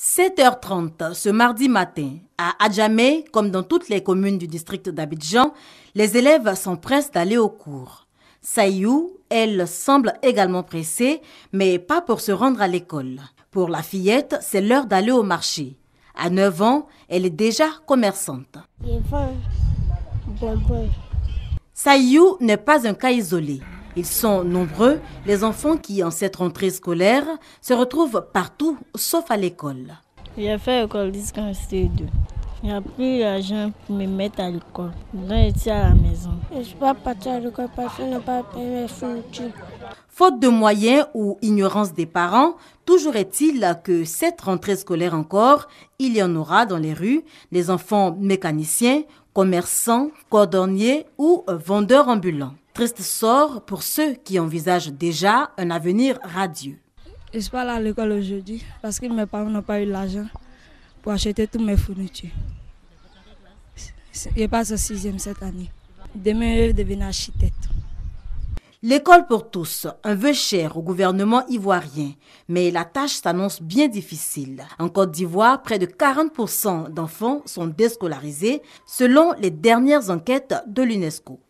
7h30 ce mardi matin, à Adjamé, comme dans toutes les communes du district d'Abidjan, les élèves sont s'empressent d'aller au cours. Sayou, elle, semble également pressée, mais pas pour se rendre à l'école. Pour la fillette, c'est l'heure d'aller au marché. À 9 ans, elle est déjà commerçante. Sayou n'est pas un cas isolé. Ils sont nombreux, les enfants qui, en cette rentrée scolaire, se retrouvent partout, sauf à l'école. J'ai fait l'école 2 plus pour me mettre à l'école. Donc, j'étais à la maison. Je ne peux pas partir à l'école parce je n'ai pas payé fournitures. Faute de moyens ou ignorance des parents, toujours est-il que cette rentrée scolaire encore, il y en aura dans les rues les enfants mécaniciens, commerçants, cordonniers ou vendeurs ambulants. Triste sort pour ceux qui envisagent déjà un avenir radieux. Je suis pas allée à l'école aujourd'hui parce que mes parents n'ont pas eu l'argent pour acheter toutes mes fournitures. Je passe au sixième cette année. Demain, je vais architecte. L'école pour tous, un vœu cher au gouvernement ivoirien, mais la tâche s'annonce bien difficile. En Côte d'Ivoire, près de 40% d'enfants sont déscolarisés selon les dernières enquêtes de l'UNESCO.